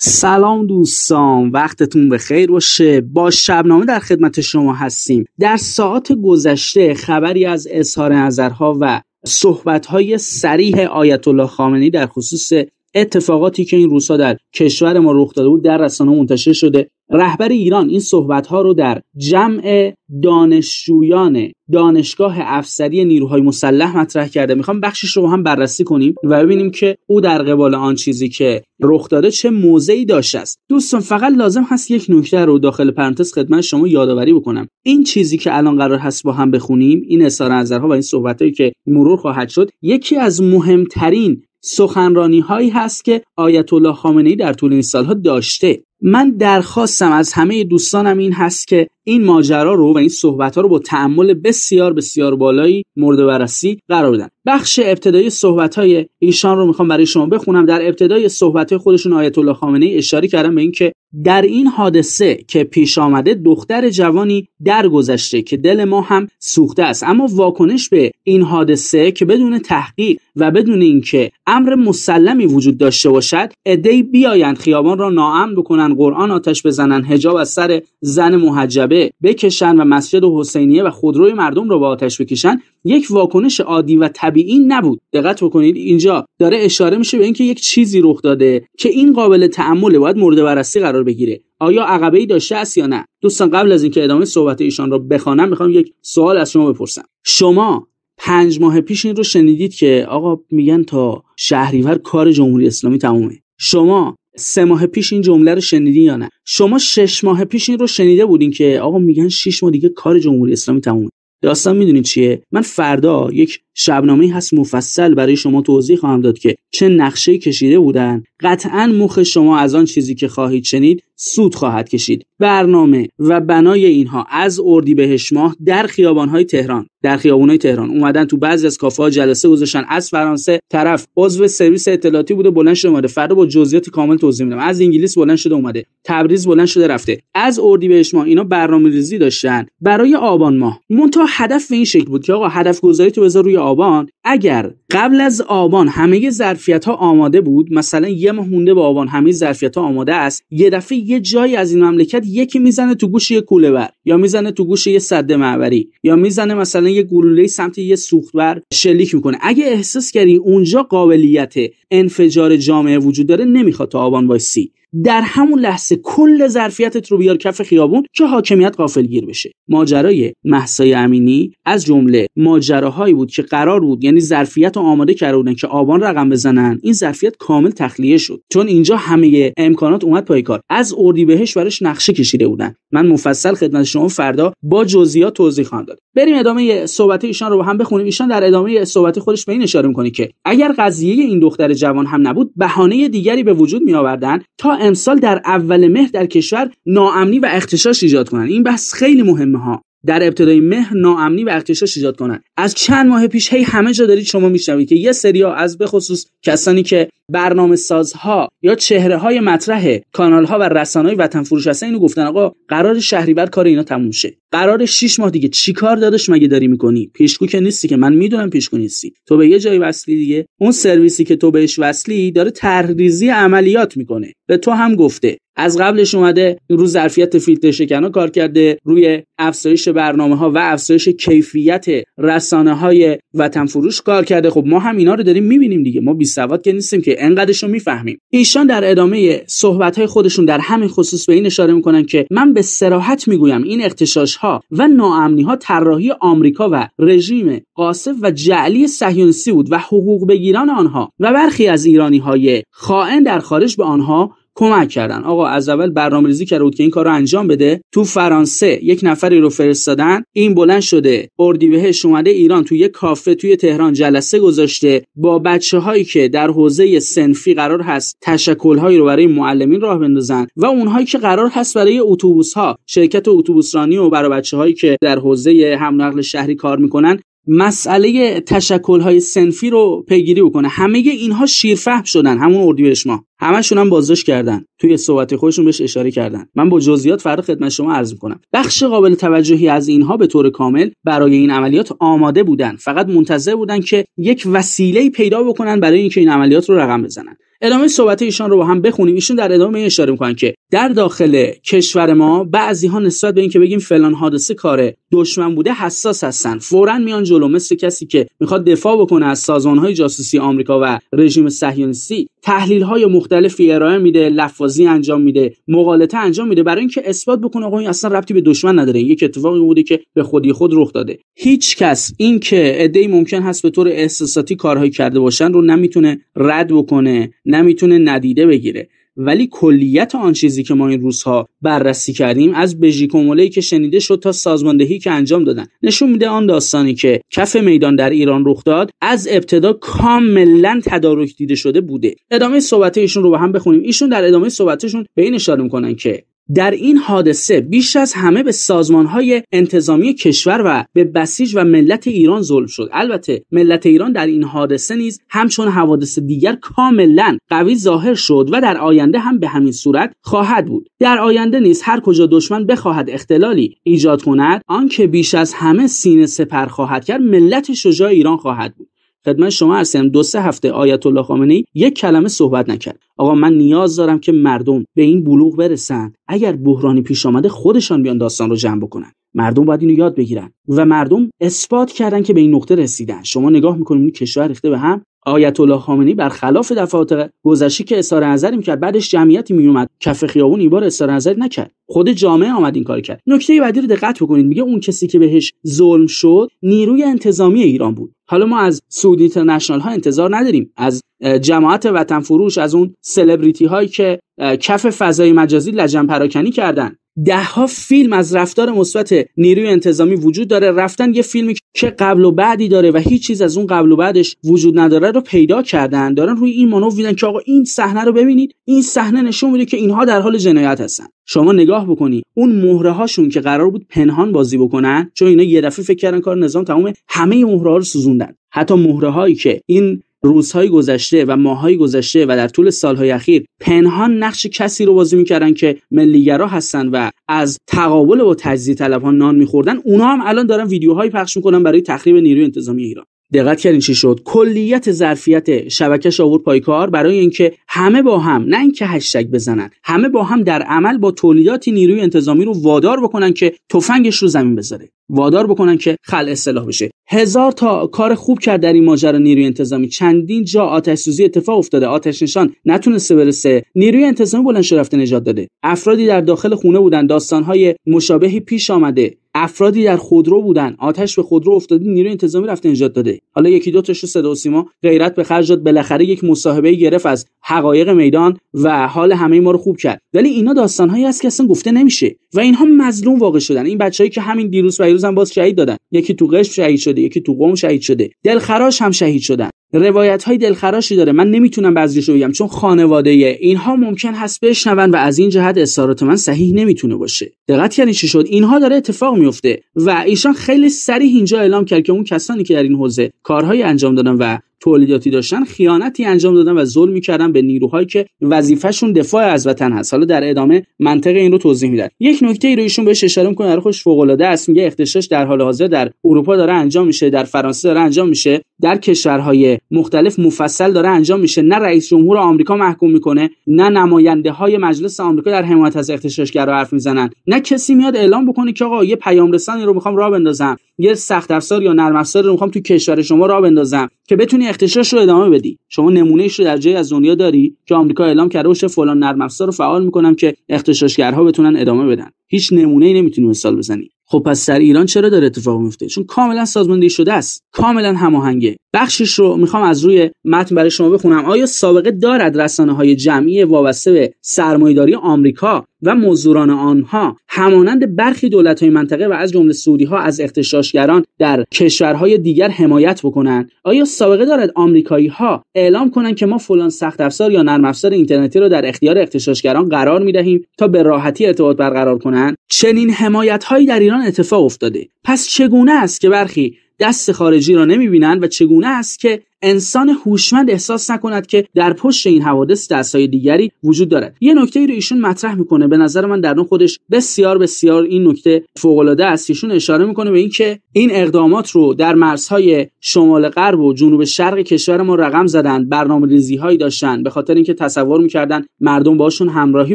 سلام دوستان وقتتون به خیر باشه با شبنامه در خدمت شما هستیم در ساعات گذشته خبری از اظهار نظرها و صحبت های سریح آیت الله خامنی در خصوص اتفاقاتی که این روزها در کشور ما رخ داده بود در رسانه منتشر شده رهبر ایران این صحبت ها رو در جمع دانشجویان دانشگاه افسری نیروهای مسلح مطرح کرده میخوام بخشش رو هم بررسی کنیم و ببینیم که او در قبال آن چیزی که رخ داده چه موضعی داشت است دوستان فقط لازم هست یک نکته رو داخل پرانتز خدمت شما یادآوری بکنم این چیزی که الان قرار هست با هم بخونیم این اظهار نظرها و این که مرور خواهد شد یکی از مهمترین سخنرانی هایی هست که آیت الله خامنه ای در طول این سالها داشته من درخواستم از همه دوستانم این هست که این ماجرا رو و این صحبت ها رو با تعمل بسیار بسیار بالایی مورد بررسی قرار بدن بخش ابتدای صحبت های ایشان رو میخوام برای شما بخونم در ابتدای صحبت های خودشون آیت الله خامنه ای اشاره کردن به اینکه در این حادثه که پیش آمده دختر جوانی درگذشته که دل ما هم سوخته است اما واکنش به این حادثه که بدون تحقیق و بدون اینکه امر مسلمی وجود داشته باشد ای بیایند خیابان را ناامن بکنند قرآن آتش بزنند حجاب از سر زن محجبه بکشند و مسجد حسینیه و خودروی مردم را با آتش بکشند یک واکنش عادی و طبیعی نبود دقت بکنید اینجا داره اشاره میشه به اینکه یک چیزی رخ داده که این قابل تعمله باید مورد بررسی قرار بگیره آیا عقبه ای داشته است یا نه دوستان قبل از اینکه ادامه صحبت ایشان را بخوانم میخوام یک سوال از شما بپرسم شما پنج ماه پیش این رو شنیدید که آقا میگن تا شهریور کار جمهوری اسلامی تمومه شما سه ماه پیش این جمله رو شنیدی یا نه شما شش ماه پیش این رو شنیده بودین که آقا میگن شش ماه دیگه کار جمهوری اسلامی تمومه داستان میدونید چیه من فردا یک شبنامه هست مفصل برای شما توضیح خواهم داد که چه نقشه کشیده بودن قطعا مخ شما از آن چیزی که خواهید شنید سود خواهد کشید برنامه و بنای اینها از بهش ماه در خیابانهای تهران در خیابونای تهران اومدن تو بعضی از کافه ها جلسه گذاشتن از فرانسه طرف عضو سرویس اطلاعاتی بوده بلند شده اومده فردا با جزئیات کامل توضیح میدم از انگلیس بلند شده اومده تبریز بلند شده رفته از بهش ما اینا برنامه ریزی داشتن برای آبان ماه مونتا هدف به این شکل بود که آقا هدف گذاری تو بذار روی آبان اگر قبل از آبان همه ظرفیت ها آماده بود مثلا یه ماه مونده به آبان همه ظرفیت ها آماده است یه دفعه یه جایی از این مملکت یکی میزنه تو گوش یه کوله بر یا میزنه تو گوش یه سد معوری یا میزنه مثلا یه گلوله سمت یه سوختور شلیک میکنه اگه احساس کردی اونجا قابلیت انفجار جامعه وجود داره نمیخواد تا آبان وایسی در همون لحظه کل ظرفیتت رو بیار کف خیابون که حاکمیت غافلگیر بشه ماجرای محسای امینی از جمله ماجراهایی بود که قرار بود یعنی ظرفیت رو آماده کرده بودن که آبان رقم بزنن این ظرفیت کامل تخلیه شد چون اینجا همه امکانات اومد پای کار از اردیبهشت ورش نقشه کشیده بودن من مفصل خدمت شما فردا با جزئیات توضیح خواهم داد بریم ادامه صحبت ایشان رو با هم بخونیم ایشان در ادامه صحبت خودش به این اشاره میکنه که اگر قضیه این دختر جوان هم نبود بهانه دیگری به وجود می آوردن تا امسال در اول مهر در کشور ناامنی و اختشاش ایجاد کنند. این بحث خیلی مهمه ها در ابتدای مهر ناامنی و اختشاش ایجاد کنند. از چند ماه پیش هی همه جا دارید شما میشنوید که یه سریا از بخصوص کسانی که برنامه سازها یا چهره های مطرح کانال ها و رسانه های وطن فروش هستن اینو گفتن آقا قرار بر کار اینا تموم شه قرار 6 ماه دیگه چیکار دادش مگه داری میکنی پیشگو که نیستی که من میدونم پیشگو نیستی تو به یه جای وصلی دیگه اون سرویسی که تو بهش وصلی داره تحریزی عملیات میکنه به تو هم گفته از قبلش اومده رو ظرفیت فیلتر ها کار کرده روی افزایش برنامه ها و افزایش کیفیت رسانه های وطن فروش کار کرده خب ما هم اینا رو داریم میبینیم دیگه ما بی سواد که نیستیم که انقدرش رو میفهمیم ایشان در ادامه صحبت خودشون در همین خصوص به این اشاره میکنن که من به سراحت میگویم این اختشاش ها و ناامنی ها طراحی آمریکا و رژیم قاصف و جعلی صهیونیستی بود و حقوق بگیران آنها و برخی از ایرانی های خائن در خارج به آنها کمک کردن آقا از اول برنامه‌ریزی کرده بود که این کار انجام بده تو فرانسه یک نفری رو فرستادن این بلند شده اردیبهشت اومده ایران تو یک کافه توی تهران جلسه گذاشته با بچه هایی که در حوزه سنفی قرار هست تشکل هایی رو برای معلمین راه بندازن و اونهایی که قرار هست برای اتوبوس ها شرکت اتوبوسرانی و برای بچه هایی که در حوزه حمل نقل شهری کار میکنن مسئله های سنفی رو پیگیری بکنه همه اینها شیرفهم شدن همون اردیبهشت ما همشون هم بازداشت کردن توی صحبت خودشون بهش اشاره کردن من با جزئیات فردا خدمت شما عرض میکنم بخش قابل توجهی از اینها به طور کامل برای این عملیات آماده بودن فقط منتظر بودن که یک وسیله پیدا بکنن برای اینکه این عملیات رو رقم بزنن ادامه صحبت ایشان رو با هم بخونیم ایشون در ادامه اشاره میکنن که در داخل کشور ما بعضی ها نسبت به اینکه بگیم فلان حادثه کار دشمن بوده حساس هستن فورا میان جلو مثل کسی که میخواد دفاع بکنه از سازمان های جاسوسی آمریکا و رژیم صهیونیستی تحلیل های مختلفی ارائه میده لفاظی انجام میده مغالطه انجام میده برای اینکه اثبات بکنه آقا این اصلا ربطی به دشمن نداره یک اتفاقی بوده که به خودی خود رخ داده هیچ کس این که ممکن هست به طور احساساتی کارهایی کرده باشن رو نمیتونه رد بکنه نمیتونه ندیده بگیره ولی کلیت آن چیزی که ما این روزها بررسی کردیم از بژیکومولهای که شنیده شد تا سازماندهی که انجام دادن نشون میده آن داستانی که کف میدان در ایران رخ داد از ابتدا کاملا تدارک دیده شده بوده ادامه صحبت ایشون رو با هم بخونیم ایشون در ادامه صحبتشون به این اشاره میکنن که در این حادثه بیش از همه به سازمانهای انتظامی کشور و به بسیج و ملت ایران ظلم شد البته ملت ایران در این حادثه نیز همچون حوادث دیگر کاملا قوی ظاهر شد و در آینده هم به همین صورت خواهد بود در آینده نیز هر کجا دشمن بخواهد اختلالی ایجاد کند آنکه بیش از همه سینه سپر خواهد کرد ملت شجاع ایران خواهد بود خدمت شما هستم دو سه هفته آیت الله خامنه ای یک کلمه صحبت نکرد آقا من نیاز دارم که مردم به این بلوغ برسن اگر بحرانی پیش آمده خودشان بیان داستان رو جمع بکنن مردم باید اینو یاد بگیرن و مردم اثبات کردن که به این نقطه رسیدن شما نگاه میکنید این کشور ریخته به هم آیت الله خامنه‌ای برخلاف دفعات گذشته که اظهار نظر میکرد بعدش جمعیتی میومد کف خیابون این بار اظهار نظر نکرد خود جامعه آمد این کار کرد نکته بعدی رو دقت بکنید میگه اون کسی که بهش ظلم شد نیروی انتظامی ایران بود حالا ما از سعودی اینترنشنال ها انتظار نداریم از جماعت وطن فروش از اون سلبریتی هایی که کف فضای مجازی لجن پراکنی کردن دهها فیلم از رفتار مثبت نیروی انتظامی وجود داره رفتن یه فیلمی که قبل و بعدی داره و هیچ چیز از اون قبل و بعدش وجود نداره رو پیدا کردن دارن روی این مانو ویدن که آقا این صحنه رو ببینید این صحنه نشون میده که اینها در حال جنایت هستن شما نگاه بکنی اون مهره هاشون که قرار بود پنهان بازی بکنن چون اینا یه دفعه فکر کردن کار نظام تمام همه مهره ها رو سوزوندن حتی مهره هایی که این روزهای گذشته و ماههای گذشته و در طول سالهای اخیر پنهان نقش کسی رو بازی میکردن که ملیگرا هستن و از تقابل با تجزیه طلبها نان میخوردن اونا هم الان دارن ویدیوهایی پخش میکنن برای تخریب نیروی انتظامی ایران دقت کردین چی شد کلیت ظرفیت شبکه آورد پای کار برای اینکه همه با هم نه اینکه هشتگ بزنن همه با هم در عمل با تولیداتی نیروی انتظامی رو وادار بکنن که تفنگش رو زمین بذاره وادار بکنن که خل اصلاح بشه هزار تا کار خوب کرد در این ماجرا نیروی انتظامی چندین جا آتش سوزی اتفاق افتاده آتش نشان نتونسته برسه نیروی انتظامی بلند رفته نجات داده افرادی در داخل خونه بودن داستانهای مشابهی پیش آمده افرادی در خودرو بودن آتش به خودرو افتاده نیروی انتظامی رفته نجات داده حالا یکی دو تاشو صدا و سیما غیرت به خرج داد بالاخره یک مصاحبه گرفت از حقایق میدان و حال همه ما رو خوب کرد ولی اینا داستانهایی است که اصلا گفته نمیشه و اینها مظلوم واقع شدن این بچههایی که همین دیروز و هم باز شهید دادن یکی تو قشم شهید شده یکی تو قم شهید شده دلخراش هم شهید شدن روایت های دلخراشی داره من نمیتونم بعضیش رو بگم چون خانواده اینها ممکن هست بشنون و از این جهت اصرارات من صحیح نمیتونه باشه دقت کردین یعنی چی شد اینها داره اتفاق میفته و ایشان خیلی سریح اینجا اعلام کرد که اون کسانی که در این حوزه کارهایی انجام دادن و تولیداتی داشتن خیانتی انجام دادن و ظلم میکردن به نیروهایی که وظیفهشون دفاع از وطن هست حالا در ادامه منطق این رو توضیح میدن یک نکته ای رو ایشون بهش اشاره میکنه در آره خوش فوق العاده است میگه اختشاش در حال حاضر در اروپا داره انجام میشه در فرانسه داره انجام میشه در کشورهای مختلف مفصل داره انجام میشه نه رئیس جمهور آمریکا محکوم میکنه نه نماینده های مجلس آمریکا در حمایت از اغتشاشگرا حرف میزنن نه کسی میاد اعلام بکنه که آقا یه پیام رسانی رو میخوام راه بندازم یه سخت افزار یا نرم رو میخوام تو کشور شما راه بندازم که بتونی اختشاش رو ادامه بدی شما ایش رو در جایی از دنیا داری که آمریکا اعلام کرده باشه فلان نرم رو فعال میکنم که اختشاشگرها بتونن ادامه بدن هیچ نمونه ای نمیتونی مثال بزنی خب پس سر ایران چرا داره اتفاق میفته چون کاملا سازماندهی شده است کاملا هماهنگه بخشش رو میخوام از روی متن برای شما بخونم آیا سابقه دارد رسانه های جمعی وابسته به سرمایهداری آمریکا و مزدوران آنها همانند برخی دولت‌های منطقه و از جمله سعودی‌ها از اختشاشگران در کشورهای دیگر حمایت بکنند آیا سابقه دارد آمریکایی‌ها اعلام کنند که ما فلان سخت افزار یا نرم افزار اینترنتی را در اختیار اختشاشگران قرار میدهیم تا به راحتی ارتباط برقرار کنند چنین حمایت‌هایی در ایران اتفاق افتاده پس چگونه است که برخی دست خارجی را نمی‌بینند و چگونه است که انسان هوشمند احساس نکند که در پشت این حوادث دستهای دیگری وجود دارد یه نکته ای رو ایشون مطرح میکنه به نظر من در اون خودش بسیار بسیار این نکته فوق العاده است ایشون اشاره میکنه به اینکه این اقدامات رو در مرزهای شمال غرب و جنوب شرق کشور ما رقم زدن برنامه ریزی هایی داشتن به خاطر اینکه تصور میکردن مردم باشون همراهی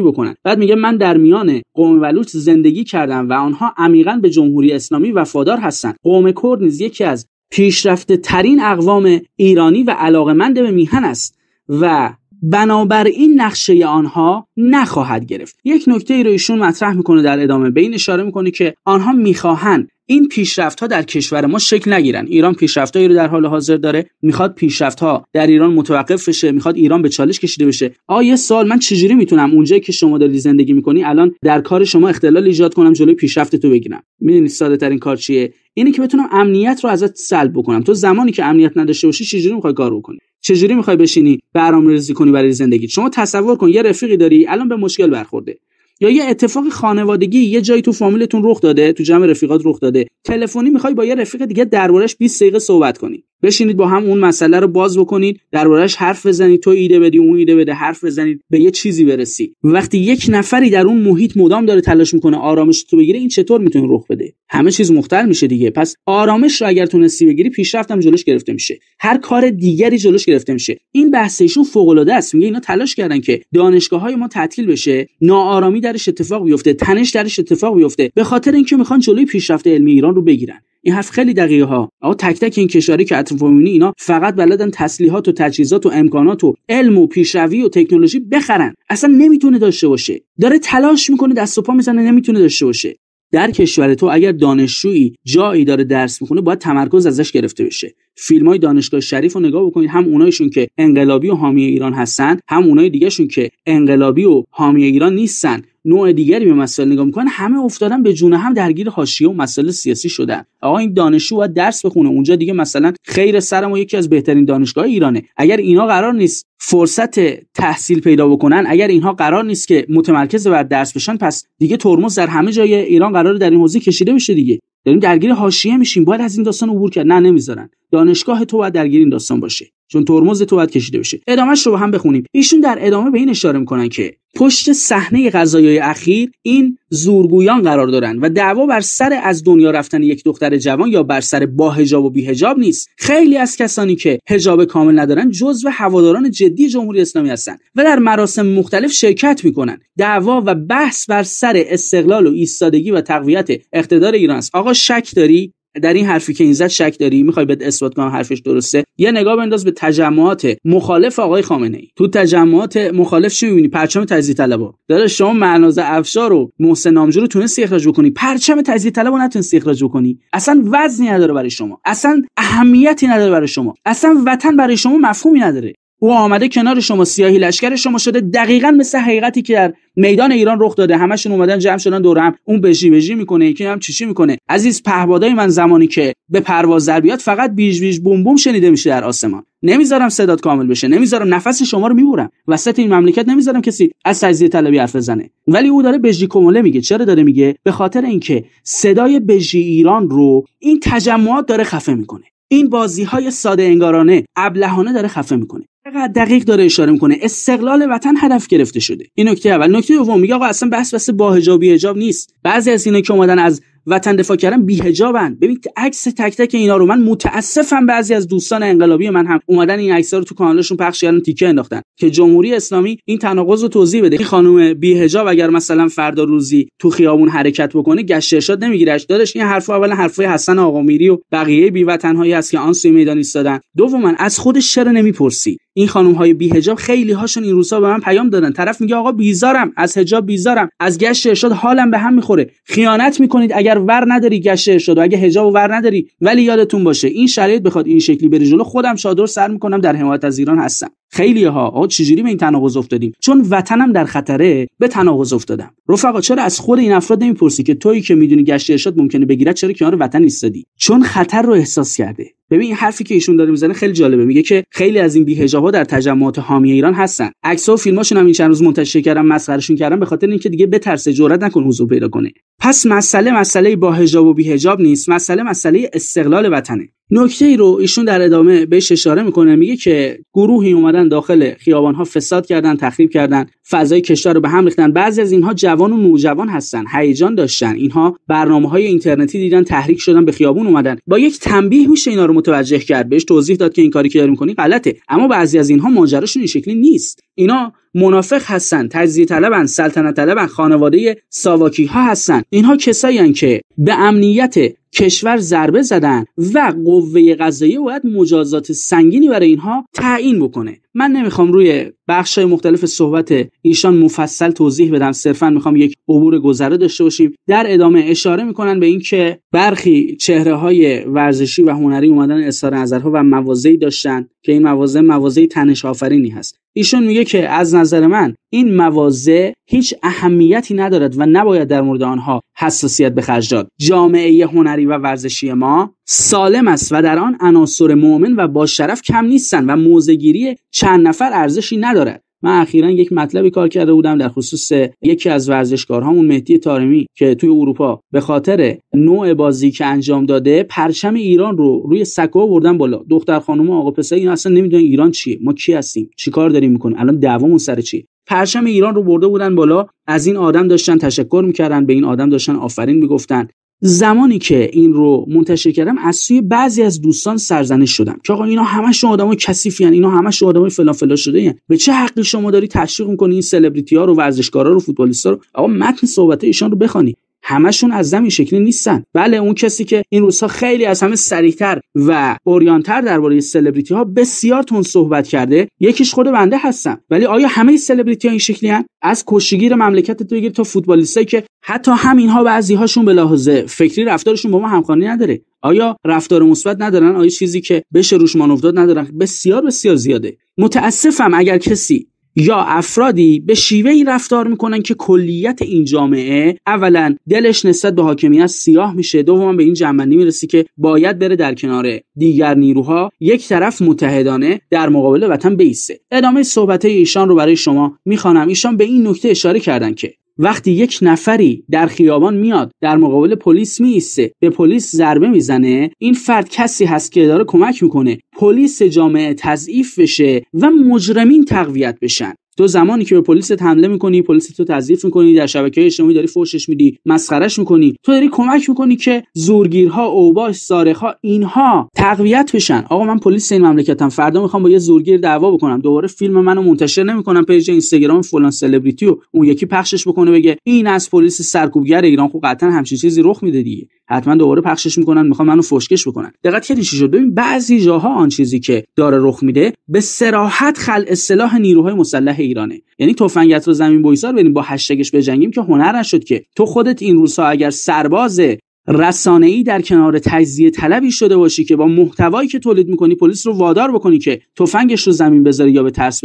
بکنن بعد میگه من در میان قوم ولوت زندگی کردم و آنها عمیقا به جمهوری اسلامی وفادار هستند قوم کرد نیز یکی از پیشرفته ترین اقوام ایرانی و علاقمند به میهن است و بنابراین نقشه آنها نخواهد گرفت یک نکته ای رو ایشون مطرح میکنه در ادامه به این اشاره میکنه که آنها میخواهند این پیشرفت ها در کشور ما شکل نگیرن ایران پیشرفت رو در حال حاضر داره میخواد پیشرفت ها در ایران متوقف بشه میخواد ایران به چالش کشیده بشه آ یه سال من چجوری میتونم اونجایی که شما داری زندگی میکنی الان در کار شما اختلال ایجاد کنم جلوی پیشرفت تو بگیرم میدونی ساده ترین کار چیه اینه که بتونم امنیت رو ازت سلب بکنم تو زمانی که امنیت نداشته باشی چجوری میخوای کار بکنی چجوری میخوای بشینی برنامه‌ریزی کنی برای زندگی شما تصور کن یه رفیقی داری الان به مشکل برخورده یا یه اتفاق خانوادگی یه جایی تو فامیلتون رخ داده تو جمع رفیقات رخ داده تلفنی میخوای با یه رفیق دیگه دربارش 20 دقیقه صحبت کنی بشینید با هم اون مسئله رو باز بکنید دربارهش حرف بزنید تو ایده بدی اون ایده بده حرف بزنید به یه چیزی برسی وقتی یک نفری در اون محیط مدام داره تلاش میکنه آرامش تو بگیره این چطور میتونه رخ بده همه چیز مختل میشه دیگه پس آرامش رو اگر تونستی بگیری پیشرفتم جلوش گرفته میشه هر کار دیگری جلوش گرفته میشه این بحثشون فوق العاده است میگه اینا تلاش کردن که دانشگاه های ما تعطیل بشه ناآرامی درش اتفاق بیفته تنش درش اتفاق بیفته به خاطر اینکه میخوان جلوی پیشرفت علمی ایران رو بگیرن این حرف خیلی دقیقه ها آقا تک تک این کشاری که اطراف اینا فقط بلدن تسلیحات و تجهیزات و امکانات و علم و پیشروی و تکنولوژی بخرن اصلا نمیتونه داشته باشه داره تلاش میکنه دست و پا میزنه نمیتونه داشته باشه در کشور تو اگر دانشجویی جایی داره درس میخونه باید تمرکز ازش گرفته بشه فیلم های دانشگاه شریف رو نگاه بکنید هم اونایشون که انقلابی و حامی ایران هستن هم اونای دیگهشون که انقلابی و حامی ایران نیستن نوع دیگری به مسائل نگاه میکنن همه افتادن به جون هم درگیر حاشیه و مسائل سیاسی شدن آقا این دانشجو باید درس بخونه اونجا دیگه مثلا خیر سرم و یکی از بهترین دانشگاه ایرانه اگر اینا قرار نیست فرصت تحصیل پیدا بکنن اگر اینها قرار نیست که متمرکز بر درس بشن پس دیگه ترمز در همه جای ایران قرار در این حوزه کشیده میشه دیگه داریم درگیر حاشیه میشیم باید از این داستان عبور کرد نه نمیذارن دانشگاه تو باید درگیر این داستان باشه چون ترمز تو باید کشیده بشه ادامهش رو با هم بخونیم ایشون در ادامه به این اشاره میکنن که پشت صحنه غذایای اخیر این زورگویان قرار دارن و دعوا بر سر از دنیا رفتن یک دختر جوان یا بر سر با هجاب و بی هجاب نیست خیلی از کسانی که هجاب کامل ندارن جزو هواداران جدی جمهوری اسلامی هستند و در مراسم مختلف شرکت میکنن دعوا و بحث بر سر استقلال و ایستادگی و تقویت اقتدار ایران است آقا شک داری در این حرفی که این زد شک داری میخوای بهت اثبات کنم حرفش درسته یه نگاه بنداز به تجمعات مخالف آقای خامنه ای تو تجمعات مخالف چی میبینی پرچم تجزیه طلبا داره شما معنازه افشار و محسن نامجو رو تونستی اخراج بکنی پرچم تجزیه طلبا نتونستی اخراج بکنی اصلا وزنی نداره برای شما اصلا اهمیتی نداره برای شما اصلا وطن برای شما مفهومی نداره او آمده کنار شما سیاهی لشکر شما شده دقیقا مثل حقیقتی که در میدان ایران رخ داده همشون اومدن جمع شدن دور هم اون بژی بژی میکنه یکی هم چیچی میکنه عزیز پهبادای من زمانی که به پرواز در بیاد فقط بیج بیج بوم بوم شنیده میشه در آسمان نمیذارم صدات کامل بشه نمیذارم نفس شما رو میبرم وسط این مملکت نمیذارم کسی از تجزیه طلبی حرف بزنه ولی او داره بژی کمله میگه چرا داره میگه به خاطر اینکه صدای بژی ایران رو این تجمعات داره خفه میکنه این بازی های ساده انگارانه ابلهانه داره خفه میکنه چقدر دقیق داره اشاره میکنه استقلال وطن هدف گرفته شده این نکته اول نکته دوم میگه آقا اصلا بحث بس با حجاب نیست بعضی از اینا که اومدن از وطن دفاع کردن بیهجابن ببین عکس تک تک اینا رو من متاسفم بعضی از دوستان انقلابی من هم اومدن این عکس رو تو کانالشون پخش کردن تیکه انداختن که جمهوری اسلامی این تناقض رو توضیح بده این خانم بیهجاب اگر مثلا فردا روزی تو خیابون حرکت بکنه گشت ارشاد نمیگیرش دادش این حرف اول حرفای حسن آقامیری و بقیه هایی هست که آن سوی میدان ایستادن دوما از خودش چرا نمیپرسی این خانم های بی حجاب خیلی هاشون این روزها به من پیام دادن طرف میگه آقا بیزارم از حجاب بیزارم از گشت ارشاد حالم به هم میخوره خیانت میکنید اگر ور نداری گشت ارشاد و اگه حجاب و ور نداری ولی یادتون باشه این شرایط بخواد این شکلی بری جلو خودم شادور سر میکنم در حمایت از ایران هستم خیلی ها آقا چجوری به این تناقض افتادیم چون وطنم در خطره به تناقض افتادم رفقا چرا از خود این افراد نمیپرسی که تویی که میدونی گشت ارشاد ممکنه بگیرد چرا کنار وطن ایستادی چون خطر رو احساس کرده ببین این حرفی که ایشون داره میزنه خیلی جالبه میگه که خیلی از این ها در تجمعات حامی ایران هستن عکس و فیلماشون هم این چند روز منتشر کردن مسخرهشون کردن به خاطر اینکه دیگه بترسه جرئت نکنه حضور پیدا کنه پس مسئله مسئله با حجاب و بیهجاب نیست مسئله مسئله استقلال وطنه نکته ای رو ایشون در ادامه بهش اشاره میکنه میگه که گروهی اومدن داخل خیابان ها فساد کردن تخریب کردن فضای کشور رو به هم ریختن بعضی از اینها جوان و نوجوان هستن هیجان داشتن اینها برنامه های اینترنتی دیدن تحریک شدن به خیابون اومدن با یک تنبیه میشه اینا رو متوجه کرد بهش توضیح داد که این کاری که داری میکنی غلطه اما بعضی از اینها ماجراشون این شکلی نیست اینا منافق هستن تجزیه طلبن سلطنت طلبن خانواده ساواکی ها هستن اینها کسایی که به امنیت کشور ضربه زدن و قوه قضاییه باید مجازات سنگینی برای اینها تعیین بکنه من نمیخوام روی بخش مختلف صحبت ایشان مفصل توضیح بدم صرفا میخوام یک عبور گذره داشته باشیم در ادامه اشاره میکنن به اینکه برخی چهره های ورزشی و هنری اومدن اظهار نظرها و موازی داشتن که این موازه موازه تنش آفرینی هست ایشون میگه که از نظر من این موازه هیچ اهمیتی ندارد و نباید در مورد آنها حساسیت به خرج داد جامعه هنری و ورزشی ما سالم است و در آن عناصر مؤمن و با شرف کم نیستند و موزگیری چند نفر ارزشی ندارد من اخیرا یک مطلبی کار کرده بودم در خصوص یکی از ورزشکارهامون مهدی تارمی که توی اروپا به خاطر نوع بازی که انجام داده پرچم ایران رو روی سکو بردن بالا دختر خانم و آقا پسر اینا اصلا نمیدونن ایران چیه ما کی هستیم چیکار داریم میکنیم الان دعوامون سر چی پرچم ایران رو برده بودن بالا از این آدم داشتن تشکر میکردن به این آدم داشتن آفرین میگفتن زمانی که این رو منتشر کردم از سوی بعضی از دوستان سرزنش شدم که آقا اینا همش آدمای هن اینا همش آدمای فلان فلان شده هن. به چه حقی شما داری تشویق میکنی این سلبریتی ها رو ورزشکارا رو ها رو آقا متن صحبت ایشان رو بخوانی همشون از زمین شکلی نیستن بله اون کسی که این روزها خیلی از همه سریعتر و اوریانتر درباره سلبریتی ها بسیار تون صحبت کرده یکیش خود بنده هستم ولی آیا همه سلبریتی ها این شکلی هن؟ از کشیگیر مملکت بگیر تا فوتبالیستایی که حتی ها بعضی هاشون به لحاظ فکری رفتارشون با ما همخوانی نداره آیا رفتار مثبت ندارن آیا چیزی که بشه روش مانور داد ندارن بسیار بسیار زیاده متاسفم اگر کسی یا افرادی به شیوه این رفتار میکنن که کلیت این جامعه اولا دلش نسبت به حاکمیت سیاه میشه دوما به این جنبندی میرسی که باید بره در کنار دیگر نیروها یک طرف متحدانه در مقابل وطن بیسه ادامه صحبت ایشان رو برای شما میخوانم ایشان به این نکته اشاره کردن که وقتی یک نفری در خیابان میاد در مقابل پلیس میایسته به پلیس ضربه میزنه این فرد کسی هست که داره کمک میکنه پلیس جامعه تضعیف بشه و مجرمین تقویت بشن تو زمانی که به پلیس حمله میکنی پلیس تو تضعیف میکنی در شبکه اجتماعی داری فوشش میدی مسخرش میکنی تو داری کمک میکنی که زورگیرها اوباش ها اینها تقویت بشن آقا من پلیس این مملکتم فردا میخوام با یه زورگیر دعوا بکنم دوباره فیلم منو منتشر نمیکنم پیج اینستاگرام فلان سلبریتی اون یکی پخشش بکنه بگه این از پلیس سرکوبگر ایران خب قطعا همچین چیزی رخ میده دیگه حتما دوباره پخشش میکنن میخوان منو فشکش بکنن دقت کردین چی شد ببین بعضی جاها آن چیزی که داره رخ میده به سراحت خل اصلاح نیروهای مسلح ایرانه یعنی تفنگت رو زمین بویسار بریم با هشتگش بجنگیم که هنر شد که تو خودت این روزها اگر سرباز رسانه ای در کنار تجزیه طلبی شده باشی که با محتوایی که تولید میکنی پلیس رو وادار بکنی که تفنگش رو زمین بذاره یا به ترس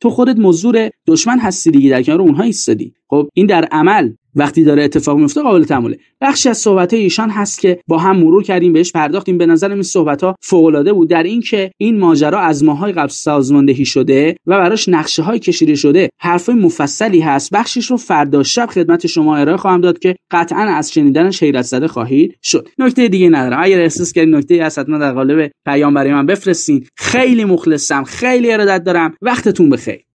تو خودت مزدور دشمن هستی دیگه در کنار اونها ایستادی خب این در عمل وقتی داره اتفاق میفته قابل تموله. بخشی از صحبت ایشان هست که با هم مرور کردیم بهش پرداختیم به نظر این صحبت ها فوق العاده بود در اینکه این, این ماجرا از ماهای قبل سازماندهی شده و براش نقشه های کشیده شده حرفای مفصلی هست بخشش رو فردا شب خدمت شما ارائه خواهم داد که قطعا از شنیدنش حیرت زده خواهید شد نکته دیگه ندارم اگر احساس کردین نکته هست در قالب پیام برای من بفرستین خیلی مخلصم خیلی ارادت دارم وقتتون بخیر